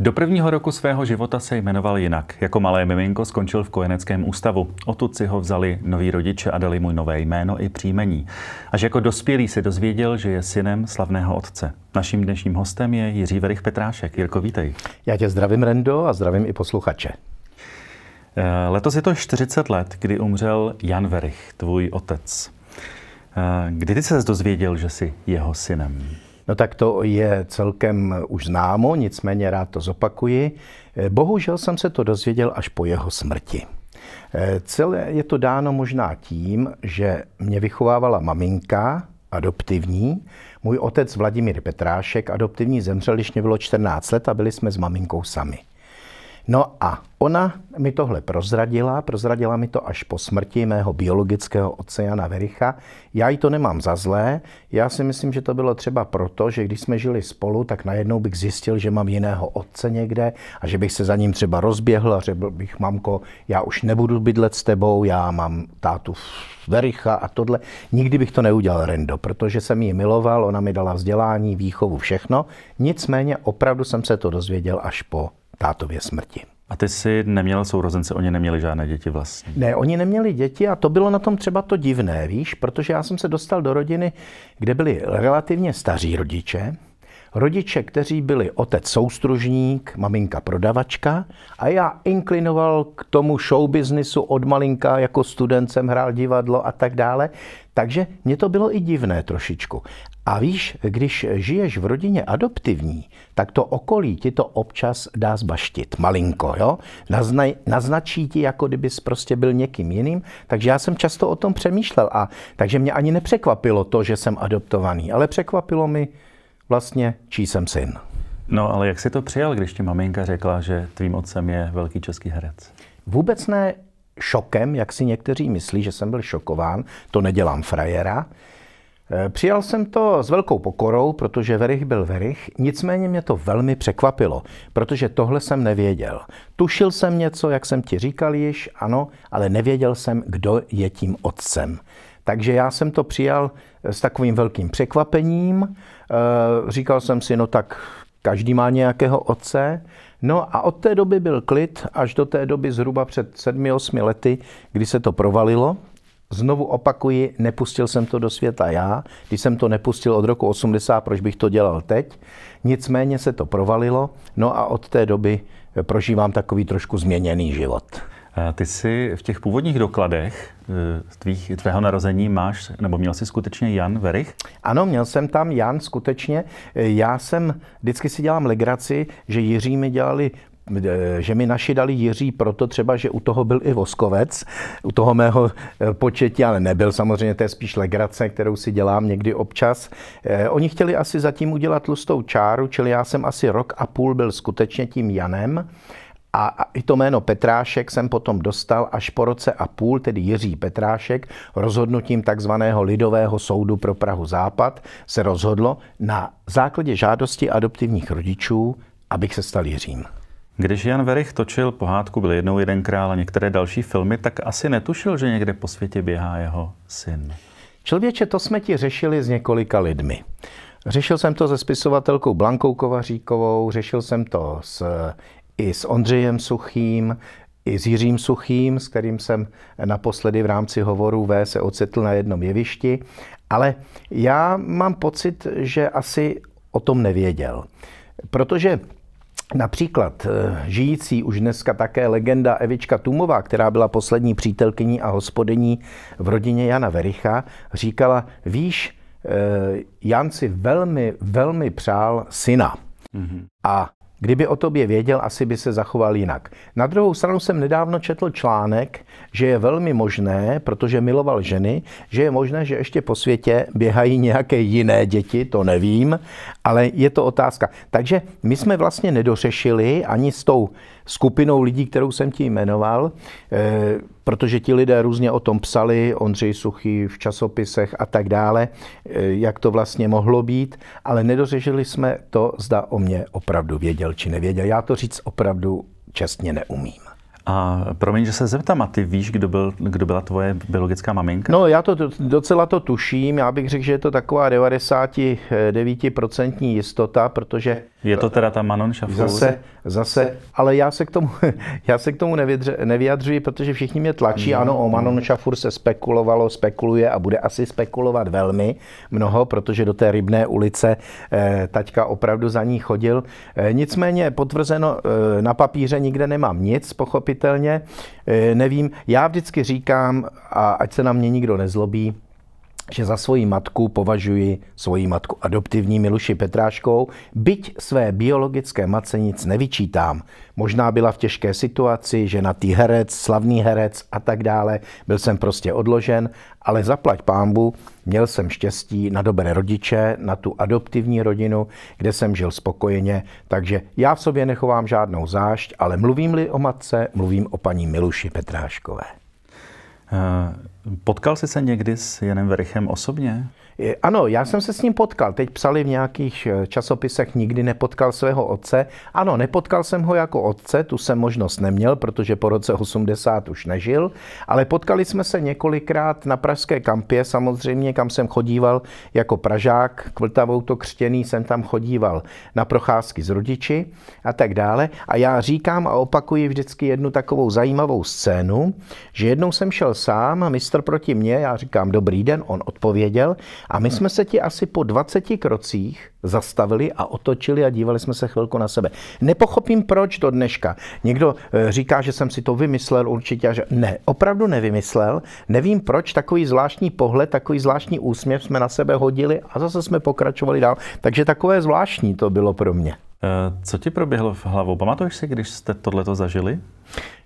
Do prvního roku svého života se jmenoval jinak. Jako malé miminko skončil v kojeneckém ústavu. Otud si ho vzali noví rodiče a dali mu nové jméno i příjmení. Až jako dospělý se dozvěděl, že je synem slavného otce. Naším dnešním hostem je Jiří Verich Petrášek. Jirko, vítej. Já tě zdravím, Rendo, a zdravím i posluchače. Eh, letos je to 40 let, kdy umřel Jan Verich, tvůj otec. Eh, kdy ty se dozvěděl, že jsi jeho synem? No tak to je celkem už známo, nicméně rád to zopakuji. Bohužel jsem se to dozvěděl až po jeho smrti. Eh, celé je to dáno možná tím, že mě vychovávala maminka, adoptivní. Můj otec Vladimír Petrášek, adoptivní, zemřel, když mě bylo 14 let a byli jsme s maminkou sami. No a ona mi tohle prozradila, prozradila mi to až po smrti mého biologického otce Jana Vericha. Já jí to nemám za zlé, já si myslím, že to bylo třeba proto, že když jsme žili spolu, tak najednou bych zjistil, že mám jiného otce někde a že bych se za ním třeba rozběhl a řekl bych, mamko, já už nebudu bydlet s tebou, já mám tátu Vericha a tohle. Nikdy bych to neudělal, Rendo, protože jsem ji miloval, ona mi dala vzdělání, výchovu, všechno. Nicméně opravdu jsem se to dozvěděl až po tátově smrti. A ty si neměl sourozence, oni neměli žádné děti vlastně. Ne, oni neměli děti a to bylo na tom třeba to divné, víš, protože já jsem se dostal do rodiny, kde byli relativně staří rodiče, rodiče, kteří byli otec soustružník, maminka prodavačka a já inklinoval k tomu show businessu od malinka, jako student jsem hrál divadlo a tak dále, takže mě to bylo i divné trošičku. A víš, když žiješ v rodině adoptivní, tak to okolí ti to občas dá zbaštit, malinko, jo? Naznaj, naznačí ti, jako kdybys prostě byl někým jiným, takže já jsem často o tom přemýšlel a takže mě ani nepřekvapilo to, že jsem adoptovaný, ale překvapilo mi vlastně, čí jsem syn. No, ale jak jsi to přijal, když ti maminka řekla, že tvým otcem je velký český herec? Vůbec ne, šokem, jak si někteří myslí, že jsem byl šokován, to nedělám frajera. Eh, přijal jsem to s velkou pokorou, protože Verich byl Verich, nicméně mě to velmi překvapilo, protože tohle jsem nevěděl. Tušil jsem něco, jak jsem ti říkal již, ano, ale nevěděl jsem, kdo je tím otcem. Takže já jsem to přijal eh, s takovým velkým překvapením. Eh, říkal jsem si, no tak každý má nějakého otce No a od té doby byl klid až do té doby zhruba před 7-8 lety, kdy se to provalilo. Znovu opakuji, nepustil jsem to do světa já. Když jsem to nepustil od roku 80, proč bych to dělal teď? Nicméně se to provalilo, no a od té doby prožívám takový trošku změněný život. Eh, ty si v těch původních dokladech eh, tvých, tvého narození máš, nebo měl jsi skutečně Jan Verich? Ano, měl jsem tam Jan skutečně. Eh, já jsem, vždycky si dělám legraci, že Jiří mi dělali že mi naši dali Jiří proto třeba, že u toho byl i Voskovec, u toho mého početí, ale nebyl samozřejmě, to je spíš legrace, kterou si dělám někdy občas. Oni chtěli asi zatím udělat tlustou čáru, čili já jsem asi rok a půl byl skutečně tím Janem a i to jméno Petrášek jsem potom dostal až po roce a půl, tedy Jiří Petrášek, rozhodnutím takzvaného Lidového soudu pro Prahu Západ se rozhodlo na základě žádosti adoptivních rodičů, abych se stal Jiřím. Když Jan Verich točil pohádku Byl jednou jeden král a některé další filmy, tak asi netušil, že někde po světě běhá jeho syn. Člověče, to jsme ti řešili s několika lidmi. Řešil jsem to se spisovatelkou Blankou Kovaříkovou, řešil jsem to s i s Ondřejem Suchým, i s Jiřím Suchým, s kterým jsem naposledy v rámci hovoru V se ocitl na jednom jevišti, ale já mám pocit, že asi o tom nevěděl. Protože Například eh, žijící už dneska také legenda Evička Tumová, která byla poslední přítelkyní a hospodyní v rodině Jana Vericha, říkala, víš, eh, Jan si velmi, velmi přál syna. Mm-hmm. A Kdyby o tobě věděl, asi by se zachoval jinak. Na druhou stranu jsem nedávno četl článek, že je velmi možné, protože miloval ženy, že je možné, že ještě po světě běhají nějaké jiné děti, to nevím, ale je to otázka. Takže my jsme vlastně nedořešili ani s tou skupinou lidí, kterou jsem ti jmenoval, eh, protože ti lidé různě o tom psali, Ondřej Suchý v časopisech a tak dále, eh, jak to vlastně mohlo být, ale nedořešili jsme to, zda o mě opravdu věděl věděl či nevěděl. Já to říct opravdu čestně neumím. A promiň, že se zeptám, a ty víš, kdo, byl, kdo byla tvoje biologická maminka? No, já to docela to tuším. Já bych řekl, že je to taková 99% jistota, protože... Je to teda ta Manon Schaffhauser? Zase, zase, ale já se k tomu, já se k tomu nevydře, nevyjadřuji, protože všichni mě tlačí. Mhm. Ano, o Manon Schafur se spekulovalo, spekuluje a bude asi spekulovat velmi mnoho, protože do té rybné ulice eh, taťka opravdu za ní chodil. Eh, nicméně potvrzeno eh, na papíře nikde nemám nic, pochopit pochopitelně, eh, nevím. Já vždycky říkám, a ať se na mě nikdo nezlobí, že za svoji matku považuji svoji matku adoptivní Miluši Petráškou, byť své biologické matce nic nevyčítám. Možná byla v těžké situaci, že na tý herec, slavný herec a tak dále. Byl jsem prostě odložen, ale zaplať pámbu, měl jsem štěstí na dobré rodiče, na tu adoptivní rodinu, kde jsem žil spokojeně, takže já v sobě nechovám žádnou zášť, ale mluvím-li o matce, mluvím o paní Miluši Petráškové. Uh... Potkal jsi se někdy s Janem Verichem osobně? Ano, já jsem se s ním potkal. Teď psali v nějakých eh, časopisech, nikdy nepotkal svého otce. Ano, nepotkal jsem ho jako otce, tu jsem možnost neměl, protože po roce 80 už nežil, ale potkali jsme se několikrát na pražské kampě, samozřejmě, kam jsem chodíval jako Pražák, Vltavou to křtěný jsem tam chodíval na procházky s rodiči a tak dále. A já říkám a opakuji vždycky jednu takovou zajímavou scénu, že jednou jsem šel sám, mistr minister proti mně, já říkám dobrý den, on odpověděl a my jsme se ti asi po 20 krocích zastavili a otočili a dívali jsme se chvilku na sebe. Nepochopím, proč to dneška. Někdo eh, říká, že jsem si to vymyslel určitě, že ne, opravdu nevymyslel. Nevím, proč takový zvláštní pohled, takový zvláštní úsměv jsme na sebe hodili a zase jsme pokračovali dál. Takže takové zvláštní to bylo pro mě. Eh, co ti proběhlo v hlavou? Pamatuješ si, když jste tohleto zažili?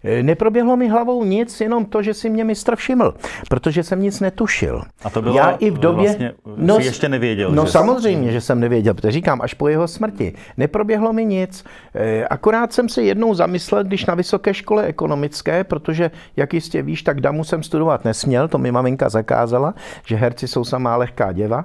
Eh, neproběhlo mi hlavou nic, jenom to, že si mě mistr všiml, protože jsem nic netušil. A to bylo Já i v době... Vlastně, eh, no, ještě nevěděl. No že samozřejmě, jsi... že jsem nevěděl, protože říkám, až po jeho smrti. Neproběhlo mi nic. Eh, akorát jsem se jednou zamyslel, když na vysoké škole ekonomické, protože, jak jistě víš, tak damu jsem studovat nesměl, to mi maminka zakázala, že herci jsou samá lehká děva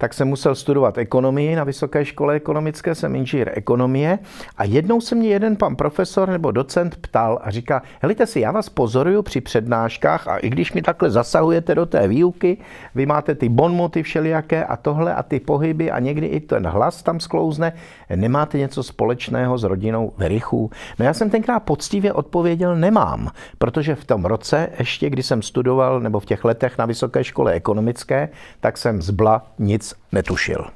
tak jsem musel studovat ekonomii na Vysoké škole ekonomické, jsem inženýr ekonomie a jednou se mě jeden pan profesor nebo docent ptal a říkal, říká, helejte si, já vás pozoruju při přednáškách a i když mi takhle zasahujete do té výuky, vy máte ty bonmoty všelijaké a tohle a ty pohyby a někdy i ten hlas tam sklouzne, nemáte něco společného s rodinou Verichů? No já jsem tenkrát poctivě odpověděl, nemám, protože v tom roce ještě, kdy jsem studoval, nebo v těch letech na Vysoké škole ekonomické, tak jsem zbla nic netušil.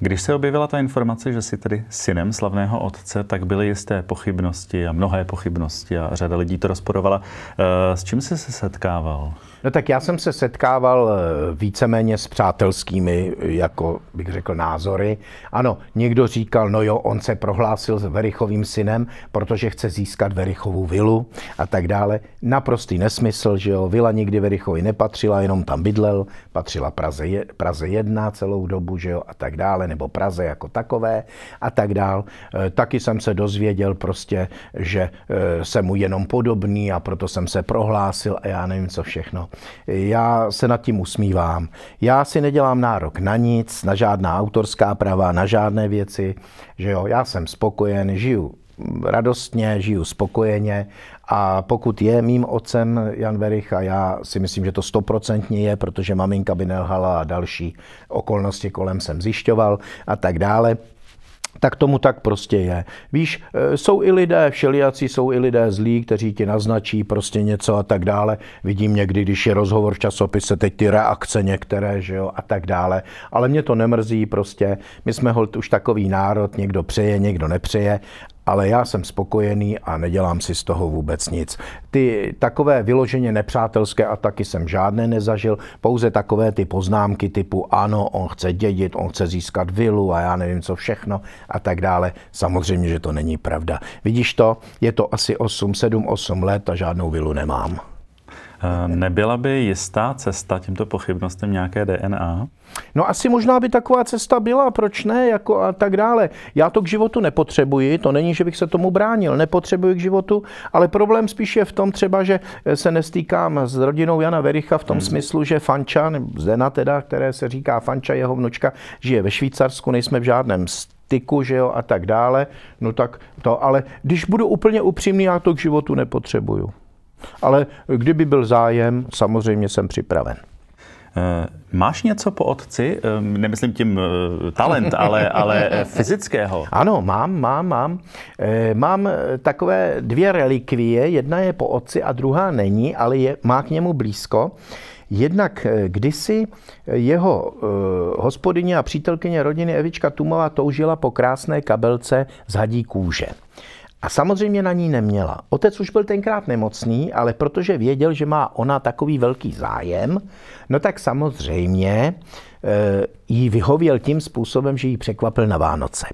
Když se objevila ta informace, že jsi tedy synem slavného otce, tak byly jisté pochybnosti a mnohé pochybnosti a řada lidí to rozporovala. Eh, s čím jsi se setkával? No tak já jsem se setkával eh, víceméně s přátelskými, jako bych řekl, názory. Ano, někdo říkal, no jo, on se prohlásil s Verichovým synem, protože chce získat Verichovu vilu a tak dále. Naprostý nesmysl, že jo, vila nikdy Verichovi nepatřila, jenom tam bydlel, patřila Praze, Praze jedna celou dobu, že jo, a tak dále nebo Praze jako takové a tak dál. E, taky jsem se dozvěděl prostě, že e, jsem mu jenom podobný a proto jsem se prohlásil a já nevím co všechno. Já se nad tím usmívám. Já si nedělám nárok na nic, na žádná autorská práva, na žádné věci, že jo, já jsem spokojen, žiju radostně, žiju spokojeně a pokud je mým otcem Jan Verich a já si myslím, že to stoprocentně je, protože maminka by nelhala a další okolnosti kolem jsem zjišťoval a tak dále, tak tomu tak prostě je. Víš, e, jsou i lidé všelijací, jsou i lidé zlí, kteří ti naznačí prostě něco a tak dále. Vidím někdy, když je rozhovor v časopise, teď ty reakce některé, že jo, a tak dále. Ale mě to nemrzí prostě. My jsme hold už takový národ, někdo přeje, někdo nepřeje ale já jsem spokojený a nedělám si z toho vůbec nic. Ty takové vyloženě nepřátelské ataky jsem žádné nezažil, pouze takové ty poznámky typu ano, on chce dědit, on chce získat vilu a já nevím co všechno a tak dále. Samozřejmě, že to není pravda. Vidíš to? Je to asi 8, 7, 8 let a žádnou vilu nemám. Eh, nebyla by jistá cesta tímto pochybnostem nějaké DNA? No asi možná by taková cesta byla, proč ne, jako a tak dále. Já to k životu nepotřebuji, to není, že bych se tomu bránil, nepotřebuji k životu, ale problém spíš je v tom třeba, že eh, se nestýkám s rodinou Jana Vericha v tom hmm. smyslu, že Fanča, Zena teda, které se říká Fanča, jeho vnučka, žije ve Švýcarsku, nejsme v žádném styku, že jo, a tak dále. No tak to, ale když budu úplně upřímný, já to k životu nepotřebuju. Ale kdyby byl zájem, samozřejmě jsem připraven. Eh, máš něco po otci? Ehm, nemyslím tím eh, talent, ale, ale eh, fyzického. Ano, mám, mám, mám. Mám takové dvě relikvie. Jedna je po otci a druhá není, ale je, má k němu blízko. Jednak kdysi jeho hospodyně a přítelkyně rodiny Evička Tumová toužila po krásné kabelce z hadí kůže. A samozřejmě na ní neměla. Otec už byl tenkrát nemocný, ale protože věděl, že má ona takový velký zájem, no tak samozřejmě e, jí vyhověl tím způsobem, že ji překvapil na Vánoce.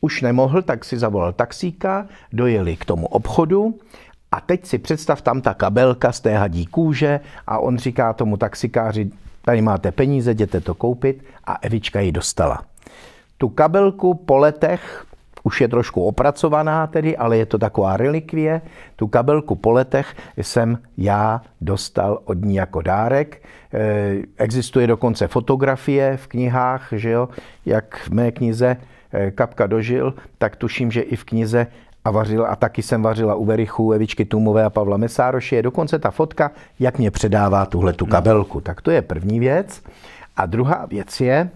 Už nemohl, tak si zavolal taxíka, dojeli k tomu obchodu a teď si představ tam ta kabelka z té hadí kůže a on říká tomu taxikáři, tady máte peníze, jděte to koupit a Evička ji dostala. Tu kabelku po letech už je trošku opracovaná tedy, ale je to taková relikvie. Tu kabelku po letech jsem já dostal od ní jako dárek. Eh, existuje dokonce fotografie v knihách, že jo, jak v mé knize eh, Kapka dožil, tak tuším, že i v knize a vařil, a taky jsem vařila u Verichu, Evičky Tumové a Pavla Mesároši. Je dokonce ta fotka, jak mě předává tuhle tu no. kabelku. Tak to je první věc. A druhá věc je,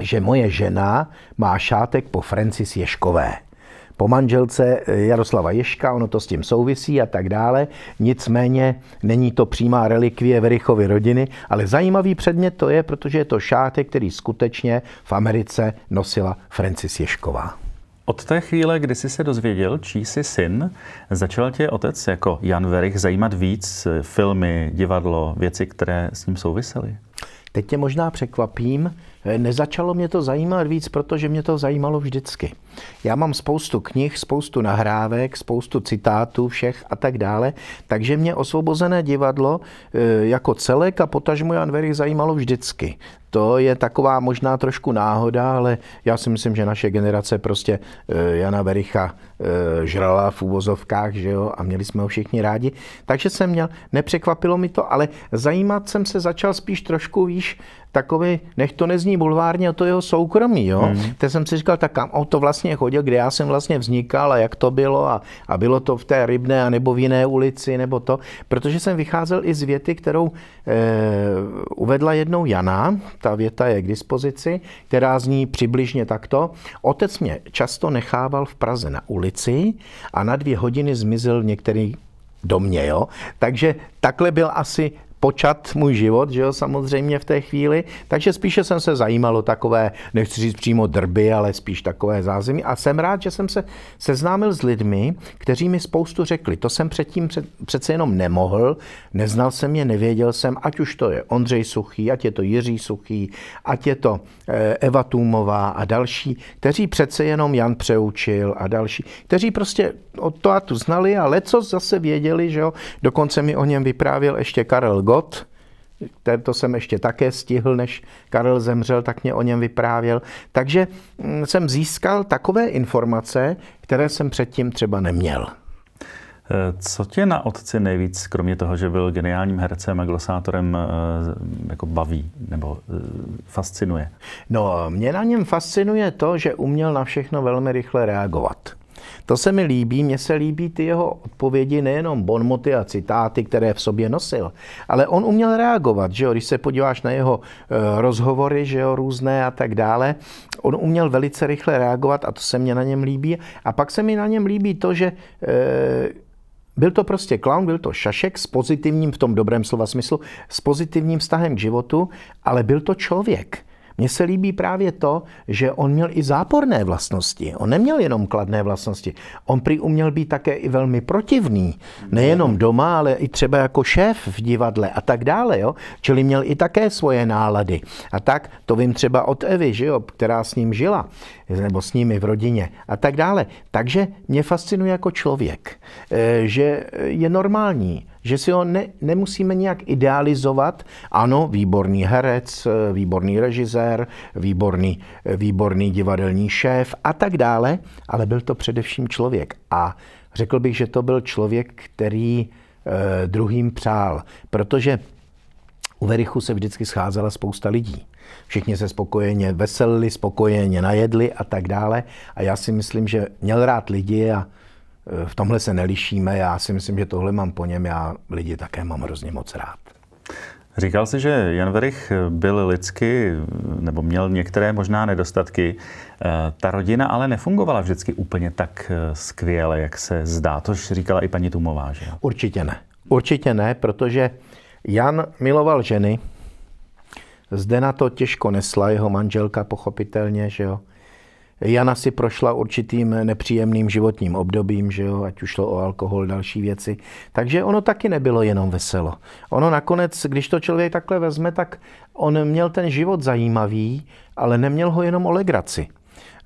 že moje žena má šátek po Francis Ješkové po manželce eh, Jaroslava Ješka, ono to s tím souvisí a tak dále. Nicméně není to přímá relikvie Verichovy rodiny, ale zajímavý předmět to je, protože je to šátek, který skutečně v Americe nosila Francis Ješková. Od té chvíle, kdy jsi se dozvěděl, čí jsi syn, začal tě otec jako Jan Verich zajímat víc eh, filmy, divadlo, věci, které s ním souvisely? Teď tě možná překvapím, Eh, nezačalo mě to zajímat víc, protože mě to zajímalo vždycky. Já mám spoustu knih, spoustu nahrávek, spoustu citátů všech a tak dále, takže mě osvobozené divadlo eh, jako celek a potažmo Jan Verich zajímalo vždycky. To je taková možná trošku náhoda, ale já si myslím, že naše generace prostě eh, Jana Vericha žrala v úvozovkách, že jo, a měli jsme ho všichni rádi. Takže jsem měl, nepřekvapilo mi to, ale zajímat jsem se začal spíš trošku, víš, takový, nech to nezní bulvárně, o to jeho soukromí. Jo? Hmm. Teď jsem si říkal, tak kam o to vlastně chodil, kde já jsem vlastně vznikal a jak to bylo a, a bylo to v té Rybné a nebo v jiné ulici nebo to, protože jsem vycházel i z věty, kterou e, uvedla jednou Jana, ta věta je k dispozici, která zní přibližně takto. Otec mě často nechával v Praze na ulici a na dvě hodiny zmizel v do domě. Jo? Takže takhle byl asi počat můj život, že jo, samozřejmě v té chvíli. Takže spíše jsem se zajímal o takové, nechci říct přímo drby, ale spíš takové zázemí. A jsem rád, že jsem se seznámil s lidmi, kteří mi spoustu řekli. To jsem předtím před, přece jenom nemohl, neznal jsem je, nevěděl jsem, ať už to je Ondřej Suchý, ať je to Jiří Suchý, ať je to eh, Eva Tůmová a další, kteří přece jenom Jan Přeučil a další, kteří prostě o to a tu znali a leco zase věděli, že jo. Dokonce mi o něm vyprávěl ještě Karel Gott, to jsem ještě také stihl, než Karel zemřel, tak mě o něm vyprávěl. Takže mm, jsem získal takové informace, které jsem předtím třeba neměl. Eh, co tě na otci nejvíc, kromě toho, že byl geniálním hercem a glosátorem, eh, jako baví nebo eh, fascinuje? No, mě na něm fascinuje to, že uměl na všechno velmi rychle reagovat. To se mi líbí, mně se líbí ty jeho odpovědi, nejenom bonmoty a citáty, které v sobě nosil, ale on uměl reagovat, že jo, když se podíváš na jeho eh, rozhovory, že jo, různé a tak dále, on uměl velice rychle reagovat a to se mě na něm líbí. A pak se mi na něm líbí to, že eh, byl to prostě clown, byl to šašek s pozitivním, v tom dobrém slova smyslu, s pozitivním vztahem k životu, ale byl to člověk. Mně se líbí právě to, že on měl i záporné vlastnosti. On neměl jenom kladné vlastnosti. On prý uměl být také i velmi protivný. Nejenom doma, ale i třeba jako šéf v divadle a tak dále. Jo? Čili měl i také svoje nálady. A tak to vím třeba od Evy, že jo, která s ním žila, nebo s nimi v rodině a tak dále. Takže mě fascinuje jako člověk, eh, že je normální, že si ho ne, nemusíme nějak idealizovat. Ano, výborný herec, výborný režisér, výborný, výborný divadelní šéf a tak dále, ale byl to především člověk. A řekl bych, že to byl člověk, který eh, druhým přál, protože u Verichu se vždycky scházela spousta lidí. Všichni se spokojeně veselili, spokojeně najedli a tak dále. A já si myslím, že měl rád lidi a v tomhle se nelišíme. Já si myslím, že tohle mám po něm. Já lidi také mám hrozně moc rád. Říkal jsi, že Jan Verich byl lidsky, nebo měl některé možná nedostatky. Eh, ta rodina ale nefungovala vždycky úplně tak eh, skvěle, jak se zdá. Tož říkala i paní Tumová, že? Určitě ne. Určitě ne, protože Jan miloval ženy. Zde na to těžko nesla jeho manželka, pochopitelně, že jo. Jana si prošla určitým nepříjemným životním obdobím, že jo, ať už šlo o alkohol, další věci. Takže ono taky nebylo jenom veselo. Ono nakonec, když to člověk takhle vezme, tak on měl ten život zajímavý, ale neměl ho jenom o legraci.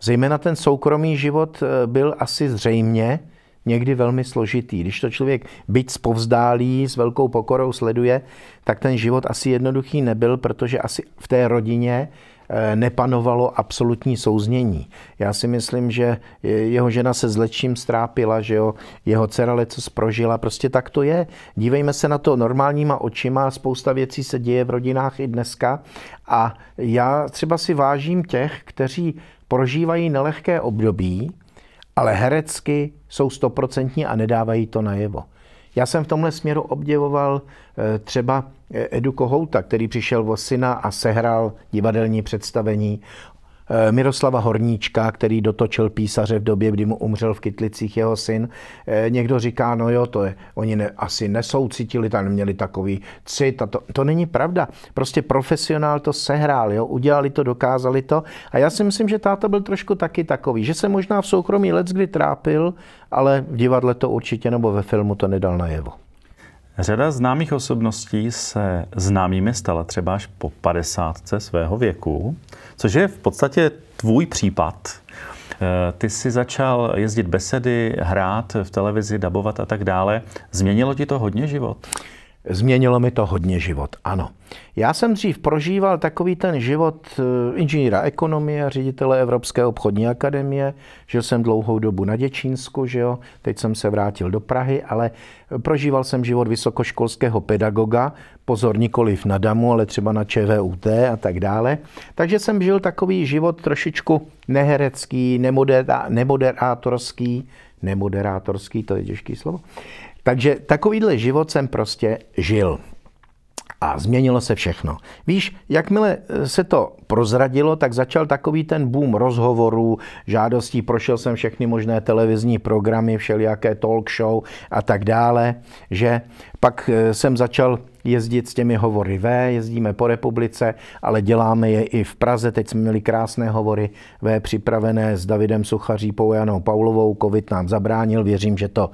Zejména ten soukromý život eh, byl asi zřejmě někdy velmi složitý. Když to člověk byť spovzdálí, s velkou pokorou sleduje, tak ten život asi jednoduchý nebyl, protože asi v té rodině Eh, nepanovalo absolutní souznění. Já si myslím, že eh, jeho žena se zlečím strápila, že jo, jeho dcera leco prožila, prostě tak to je. Dívejme se na to normálníma očima, spousta věcí se děje v rodinách i dneska a já třeba si vážím těch, kteří prožívají nelehké období, ale herecky jsou stoprocentní a nedávají to najevo. Já jsem v tomhle směru obdivoval Eh, třeba eh, Edu Kohouta, který přišel o syna a sehrál divadelní představení. Eh, Miroslava Horníčka, který dotočil písaře v době, kdy mu umřel v Kytlicích jeho syn. Někdo říká, no jo, to je, oni ne, asi nesoucitili, tam neměli takový cit. A to, to není pravda. Prostě profesionál to sehrál, jo? udělali to, dokázali to. A já si myslím, že táta byl trošku taky takový, že se možná v soukromí let kdy trápil, ale v divadle to určitě nebo ve filmu to nedal najevo. Řada známých osobností se známými stala třeba až po 50 svého věku, což je v podstatě tvůj případ. Eh, ty jsi začal jezdit besedy, hrát v televizi, dabovat a tak dále. Změnilo ti to hodně život? Změnilo mi to hodně život, ano. Já jsem dřív prožíval takový ten život e, inženýra ekonomie, ředitele Evropské obchodní akademie, žil jsem dlouhou dobu na Děčínsku, že jo? teď jsem se vrátil do Prahy, ale prožíval jsem život vysokoškolského pedagoga, pozor nikoliv na DAMu, ale třeba na ČVUT a tak dále. Takže jsem žil takový život trošičku neherecký, nemoderátorský, nemoderátorský, to je těžký slovo, takže takovýhle život jsem prostě žil. A změnilo se všechno. Víš, jakmile e, se to prozradilo, tak začal takový ten boom rozhovorů, žádostí, prošel jsem všechny možné televizní programy, všelijaké talk show a tak dále, že pak e, jsem začal jezdit s těmi hovory V, jezdíme po republice, ale děláme je i v Praze. Teď jsme měli krásné hovory V připravené s Davidem Suchařípou Janou Paulovou. Covid nám zabránil, věřím, že to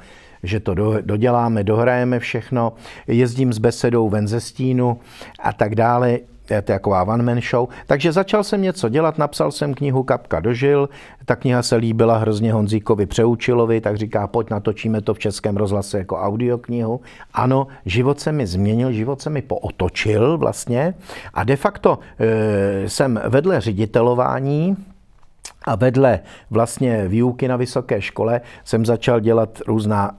že to doděláme, dohrajeme všechno, jezdím s besedou ven ze stínu a tak dále taková one man show. Takže začal jsem něco dělat, napsal jsem knihu Kapka dožil, ta kniha se líbila hrozně Honzíkovi Přeučilovi, tak říká, pojď natočíme to v Českém rozhlase jako audioknihu. Ano, život se mi změnil, život se mi pootočil vlastně a de facto e, jsem vedle ředitelování a vedle vlastně výuky na vysoké škole jsem začal dělat různá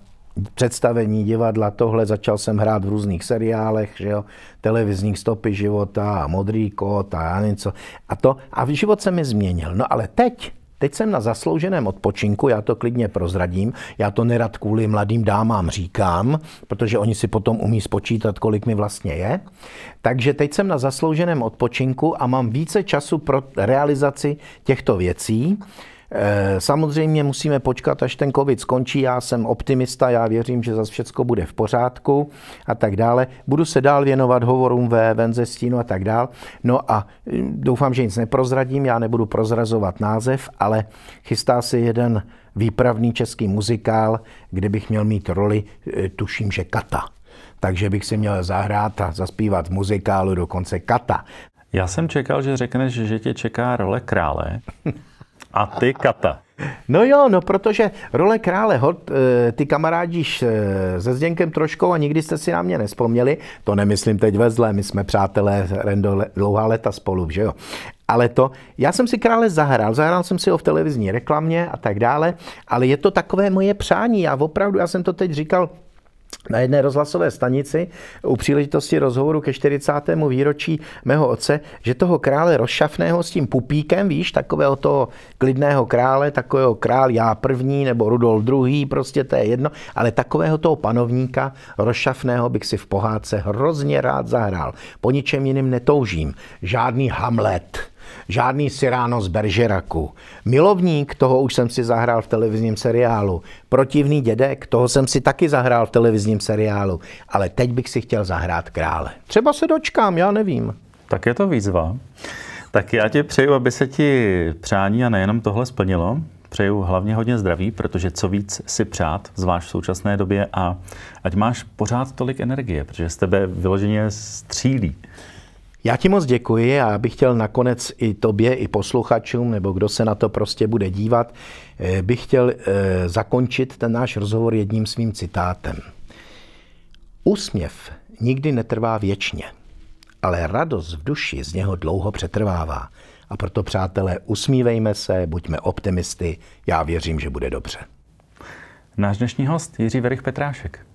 představení divadla, tohle začal jsem hrát v různých seriálech, že jo, televizních stopy života a modrý kot a něco a to. A život se mi změnil. No ale teď, Teď jsem na zaslouženém odpočinku, já to klidně prozradím, já to nerad kvůli mladým dámám říkám, protože oni si potom umí spočítat, kolik mi vlastně je. Takže teď jsem na zaslouženém odpočinku a mám více času pro realizaci těchto věcí. Eh, samozřejmě musíme počkat, až ten covid skončí. Já jsem optimista, já věřím, že zase všechno bude v pořádku a tak dále. Budu se dál věnovat hovorům ve Venze Stínu a tak dále. No a hm, doufám, že nic neprozradím, já nebudu prozrazovat název, ale chystá se jeden výpravný český muzikál, kde bych měl mít roli, eh, tuším, že Kata. Takže bych si měl zahrát a zaspívat v muzikálu dokonce Kata. Já jsem čekal, že řekneš, že tě čeká role krále, A ty kata. No jo, no protože role krále hod, eh, ty kamarádíš eh, se Zděnkem troškou a nikdy jste si na mě nespomněli. To nemyslím teď ve zlé, my jsme přátelé Rendo dlouhá leta spolu, že jo. Ale to, já jsem si krále zahrál, zahrál jsem si ho v televizní reklamě a tak dále, ale je to takové moje přání. Já opravdu, já jsem to teď říkal na jedné rozhlasové stanici u příležitosti rozhovoru ke 40. výročí mého otce, že toho krále rozšafného s tím pupíkem, víš, takového toho klidného krále, takového král já první nebo Rudolf druhý, prostě to je jedno, ale takového toho panovníka rozšafného bych si v pohádce hrozně rád zahrál. Po ničem jiným netoužím. Žádný Hamlet žádný Cyrano z Beržeraku. Milovník, toho už jsem si zahrál v televizním seriálu. Protivný dědek, toho jsem si taky zahrál v televizním seriálu. Ale teď bych si chtěl zahrát krále. Třeba se dočkám, já nevím. Tak je to výzva. Tak já ti přeju, aby se ti přání a nejenom tohle splnilo. Přeju hlavně hodně zdraví, protože co víc si přát, zvlášť v současné době, a ať máš pořád tolik energie, protože z tebe vyloženě střílí. Já ti moc děkuji a bych chtěl nakonec i tobě, i posluchačům, nebo kdo se na to prostě bude dívat, eh, bych chtěl eh, zakončit ten náš rozhovor jedním svým citátem. Úsměv nikdy netrvá věčně, ale radost v duši z něho dlouho přetrvává. A proto, přátelé, usmívejme se, buďme optimisty, já věřím, že bude dobře. Náš dnešní host Jiří Verich Petrášek.